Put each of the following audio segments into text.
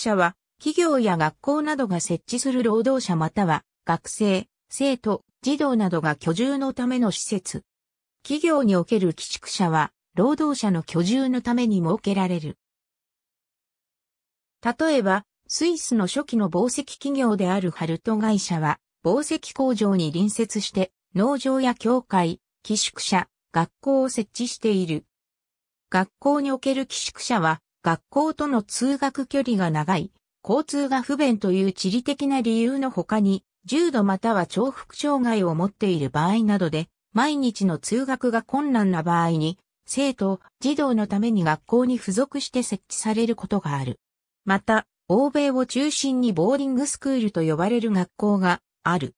者は、企業や学校などが設置する労働者または、学生、生徒、児童などが居住のための施設。企業における寄宿舎は、労働者の居住のために設けられる。例えば、スイスの初期の紡績企業であるハルト会社は、紡績工場に隣接して、農場や教会、寄宿舎、学校を設置している。学校における寄宿舎は、学校との通学距離が長い、交通が不便という地理的な理由の他に、重度または重複障害を持っている場合などで、毎日の通学が困難な場合に、生徒、児童のために学校に付属して設置されることがある。また、欧米を中心にボーリングスクールと呼ばれる学校がある。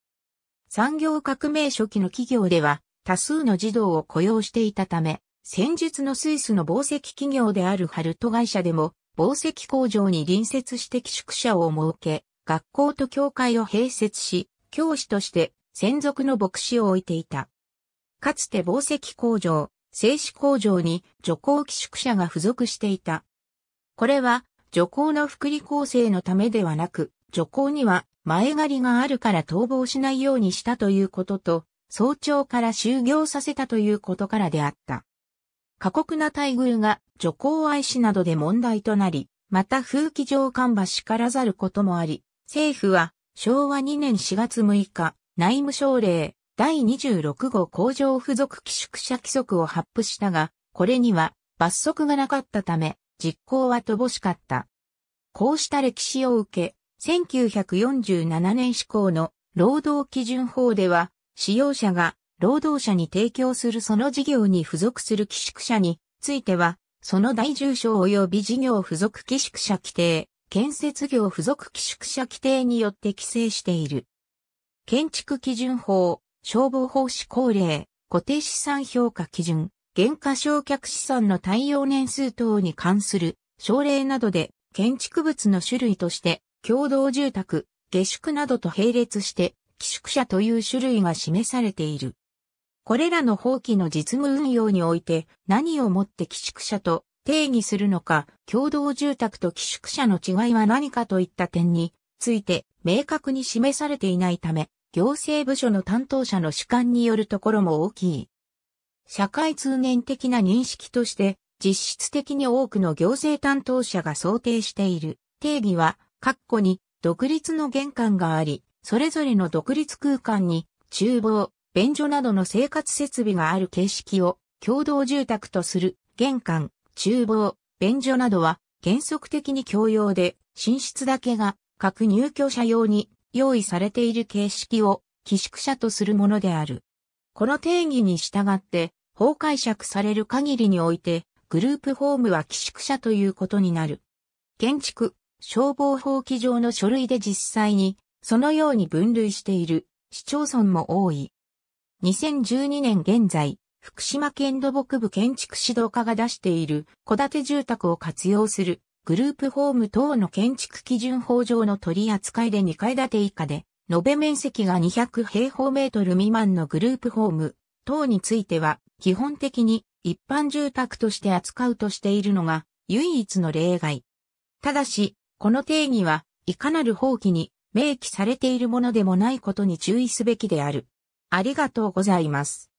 産業革命初期の企業では多数の児童を雇用していたため、先日のスイスの宝石企業であるハルト会社でも、宝石工場に隣接して寄宿舎を設け、学校と教会を併設し、教師として専属の牧師を置いていた。かつて宝石工場、製紙工場に助行寄宿舎が付属していた。これは助行の福利厚生のためではなく、助行には前借りがあるから逃亡しないようにしたということと、早朝から就業させたということからであった。過酷な待遇が徐行愛しなどで問題となり、また風紀上看は叱らざることもあり、政府は昭和2年4月6日、内務省令第26号工場付属寄宿舎規則を発布したが、これには罰則がなかったため、実行は乏しかった。こうした歴史を受け、1947年施行の労働基準法では、使用者が労働者に提供するその事業に付属する寄宿舎については、その大重症及び事業付属寄宿舎規定、建設業付属寄宿舎規定によって規制している。建築基準法、消防法施行令、固定資産評価基準、減価償却資産の耐用年数等に関する省令などで建築物の種類として共同住宅、下宿などと並列して寄宿舎という種類が示されている。これらの法規の実務運用において何をもって寄宿舎と定義するのか、共同住宅と寄宿舎の違いは何かといった点について明確に示されていないため、行政部署の担当者の主観によるところも大きい。社会通念的な認識として、実質的に多くの行政担当者が想定している定義は、括弧に独立の玄関があり、それぞれの独立空間に厨房、便所などの生活設備がある形式を共同住宅とする玄関、厨房、便所などは原則的に共用で寝室だけが各入居者用に用意されている形式を寄宿舎とするものである。この定義に従って法解釈される限りにおいてグループホームは寄宿舎ということになる。建築、消防法規上の書類で実際にそのように分類している市町村も多い。2012年現在、福島県土木部建築指導課が出している戸建て住宅を活用するグループホーム等の建築基準法上の取り扱いで2階建て以下で、延べ面積が200平方メートル未満のグループホーム等については、基本的に一般住宅として扱うとしているのが唯一の例外。ただし、この定義はいかなる法規に明記されているものでもないことに注意すべきである。ありがとうございます。